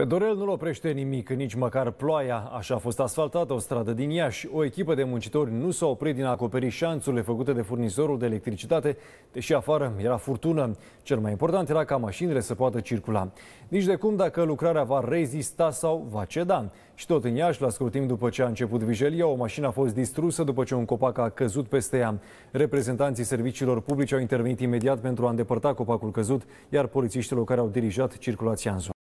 Pe Dorel nu-l oprește nimic, nici măcar ploaia. Așa a fost asfaltată o stradă din Iași. O echipă de muncitori nu s-a oprit din a acoperi șanțurile făcute de furnizorul de electricitate, deși afară era furtună. Cel mai important era ca mașinile să poată circula. Nici de cum dacă lucrarea va rezista sau va ceda. Și tot în Iași, la scurt timp după ce a început vijelia, o mașină a fost distrusă după ce un copac a căzut peste ea. Reprezentanții serviciilor publice au intervenit imediat pentru a îndepărta copacul căzut, iar polițiștilor care au dirijat circulația în zonă.